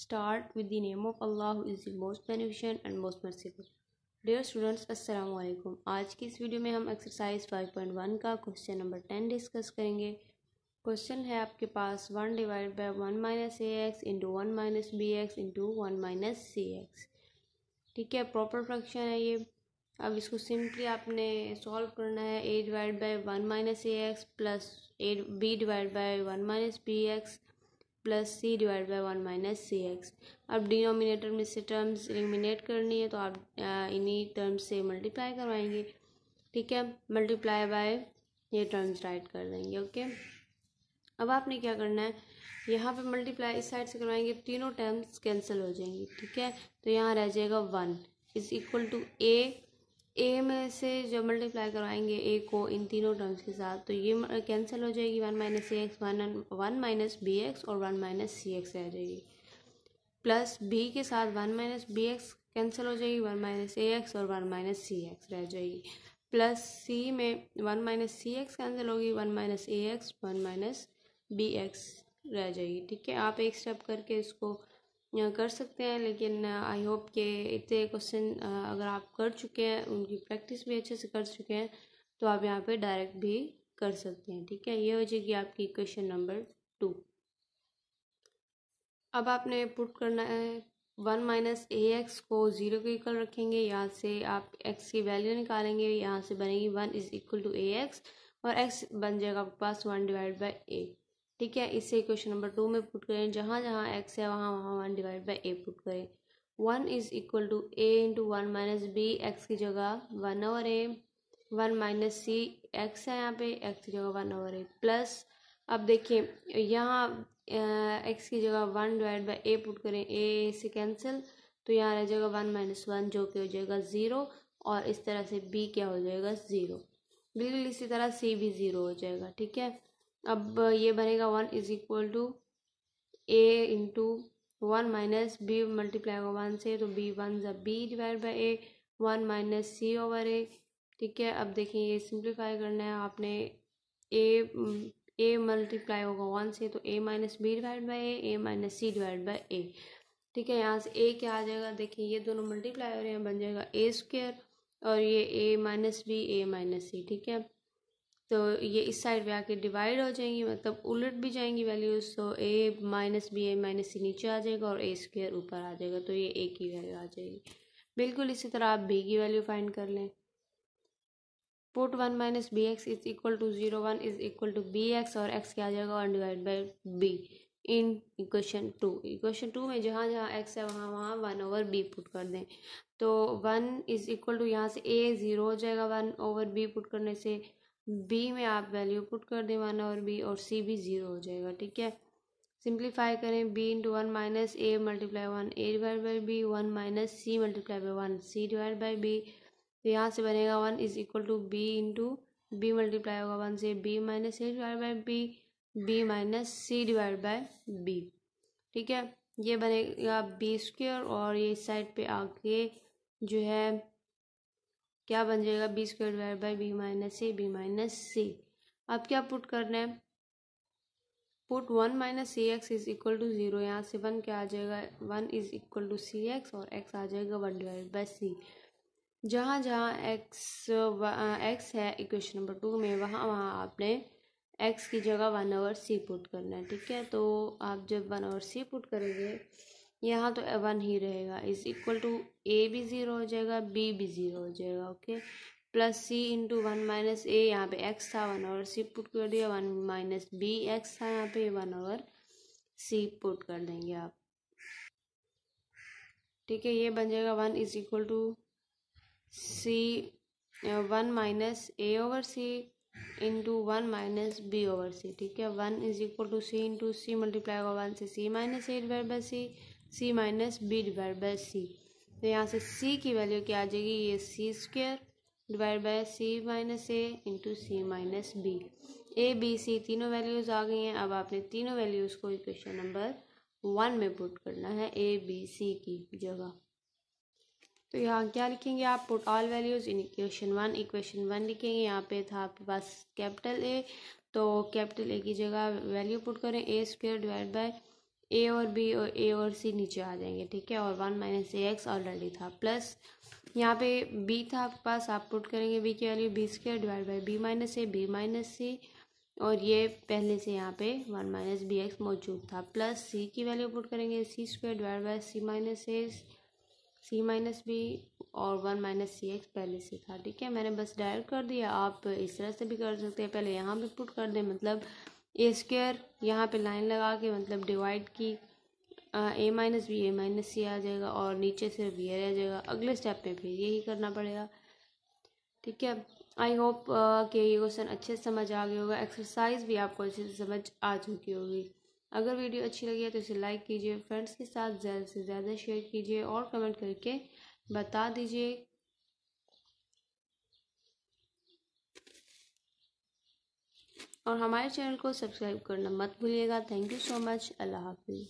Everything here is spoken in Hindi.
Start with the name of Allah who is the most beneficent and most merciful. Dear students अस्सलाम वालेकुम आज की इस वीडियो में हम एक्सरसाइज 5.1 का क्वेश्चन नंबर 10 डिस्कस करेंगे क्वेश्चन है आपके पास one divide by one minus A X into one minus B X into one minus C X ठीक है प्रॉपर फ्रैक्शन है ये अब इसको सिंपली आपने सॉल्व करना है A divide by one minus A X plus A B divide by one minus B X plus C divide by one minus C X अब डिनोमिनेटर में से टर्म्स एलिमिनेट करनी है तो आप इन्हीं टर्म्स से मल्टीप्लाई करवाएंगे ठीक है मल्टीप्लाई बाय ये टर्म्स राइट कर देंगे ओके अब आपने क्या करना है यहाँ पे मल्टीप्लाई इस साइड से करवाएंगे तीनों टर्म्स कैंसिल हो जाएंगी ठीक है तो यहाँ रह जाएगा one is equal to A A में से जब मल्टीप्लाई करवाएंगे ए को इन तीनों टर्म्स के साथ तो ये कैंसिल हो जाएगी one minus A X one one minus B X और वन माइनस सी एक्स रह जाएगी प्लस बी के साथ one minus B X cancel हो जाएगी वन माइनस ए एक्स और वन माइनस सी एक्स रह जाएगी प्लस सी में one minus C X cancel होगी one minus A X one minus B X रह जाएगी ठीक है आप एक स्टेप करके इसको यहाँ कर सकते हैं लेकिन आई होप कि इतने क्वेश्चन अगर आप कर चुके हैं उनकी प्रैक्टिस भी अच्छे से कर चुके हैं तो आप यहाँ पे डायरेक्ट भी कर सकते हैं ठीक है ये हो जाएगी आपकी क्वेश्चन नंबर टू अब आपने पुट करना है वन माइनस ए एक्स को ज़ीरो के इक्वल रखेंगे यहाँ से आप एक्स की वैल्यू निकालेंगे यहाँ से बनेगी one is equal to A X और एक्स बन जाएगा आपके पास वन डिवाइड बाई ए ठीक है इसे क्वेश्चन नंबर टू में पुट करें जहाँ जहाँ एक्स है वहाँ वहाँ one divide by A put करें one is equal to A into one minus B X की जगह one over A one minus C X है यहाँ पे एक्स की जगह वन ओवर ए प्लस अब देखिए यहाँ एक्स की जगह one divide by A put करें ए से कैंसिल तो यहाँ रह जाएगा वन माइनस वन जो कि हो जाएगा ज़ीरो और इस तरह से बी क्या हो जाएगा ज़ीरो बिल्कुल इसी तरह सी भी ज़ीरो हो जाएगा ठीक है अब ये बनेगा one is equal to A into one minus B multiply होगा वन से तो बी वन जब B divide by A one minus C over A ठीक है अब देखिए ये सिंप्लीफाई करना है आपने ए ए मल्टीप्लाई होगा वन से तो A minus B divide by A A minus C divide by A ठीक है यहाँ से ए क्या आ जाएगा देखिए ये दोनों मल्टीप्लाई हो रहे हैं बन जाएगा ए स्क्वेयर और ये A minus B A minus C ठीक है तो ये इस साइड पे आके डिवाइड हो जाएंगी मतलब उलट भी जाएंगी वैल्यूज़ तो A minus B A minus C नीचे आ जाएगा और ए स्क्वेयर ऊपर आ जाएगा तो ये ए की वैल्यू आ जाएगी बिल्कुल इसी तरह आप बी की वैल्यू फाइंड कर लें put one minus B X is equal to zero one is equal to B X और एक्स क्या आ जाएगा one divide by B in equation two equation two में जहाँ जहाँ एक्स है वहाँ वहाँ वन ओवर बी पुट कर दें तो वन इज़ इक्वल टू यहाँ से ए ज़ीरो हो जाएगा वन ओवर बी पुट करने से बी में आप वैल्यू पुट कर दें वन और बी और सी भी ज़ीरो हो जाएगा ठीक है सिंप्लीफाई करें B into one minus A multiply one A divide by B one minus C multiply by one C divide by B तो यहाँ से बनेगा one is equal to B into B multiply होगा वन से B minus A divide by B B minus C divide by B ठीक है ये बनेगा बी स्क्र और ये साइड पे आके जो है क्या बन जाएगा B square divide by B minus A B minus C अब क्या पुट करना है put one minus C X is equal to zero यहाँ से वन क्या आ जाएगा one is equal to C X और एक्स आ जाएगा वन डिवाइड बाई सी जहाँ जहाँ एक्स एक्स है इक्वेशन नंबर टू में वहाँ वहाँ आपने एक्स की जगह वन आवर सी पुट करना है ठीक है तो आप जब वन आवर सी पुट करेंगे यहाँ तो वन ही रहेगा इज इक्वल टू ए भी ज़ीरो हो जाएगा बी भी ज़ीरो हो जाएगा okay plus C into one minus A यहाँ पे एक्स था वन ओवर सी पुट कर दिया वन माइनस बी एक्स था यहाँ पे वन ओवर सी पुट कर देंगे आप ठीक है ये बन जाएगा one is equal to C one minus A over C into one minus B over C ठीक है one is equal to C into C multiply होगा वन से C minus A by by C C minus B divide by C तो यहाँ से सी की वैल्यू क्या आ जाएगी ये C square divide by C minus A into C minus B A B C तीनों वैल्यूज़ आ गई हैं अब आपने तीनों वैल्यूज़ को इक्वेशन नंबर वन में पुट करना है ए बी सी की जगह तो यहाँ क्या लिखेंगे आप put all values in equation one equation one लिखेंगे यहाँ पे था आपके पास कैपिटल ए तो कैपिटल ए की जगह वैल्यू पुट करें A square divide by A और बी और ए और सी नीचे आ जाएंगे ठीक है और one minus A X already था प्लस यहाँ पे बी था आपके पास आप पुट करेंगे बी की value B square divide by B minus A B minus C और ये पहले से यहाँ पे वन माइनस बी एक्स मौजूद था प्लस सी की वैल्यू पुट करेंगे C square divide by C minus A C minus B और वन माइनस सी एक्स पहले से था ठीक है मैंने बस डायरेक्ट कर दिया आप इस तरह से भी कर सकते हैं पहले यहाँ पे पुट कर दें मतलब ए स्क्वेयर यहाँ पर लाइन लगा के मतलब डिवाइड की A minus B A minus C आ जाएगा और नीचे से आ रह जाएगा अगले स्टेप में फिर यही करना पड़ेगा ठीक है आई होप कि ये क्वेश्चन अच्छे से समझ आ गया होगा एक्सरसाइज भी आपको अच्छे से समझ आ चुकी होगी अगर वीडियो अच्छी लगी है तो इसे लाइक कीजिए फ्रेंड्स के साथ ज़्यादा से ज़्यादा शेयर कीजिए और कमेंट करके बता दीजिए और हमारे चैनल को सब्सक्राइब करना मत भूलिएगा थैंक यू सो मच अल्लाह हाफिज़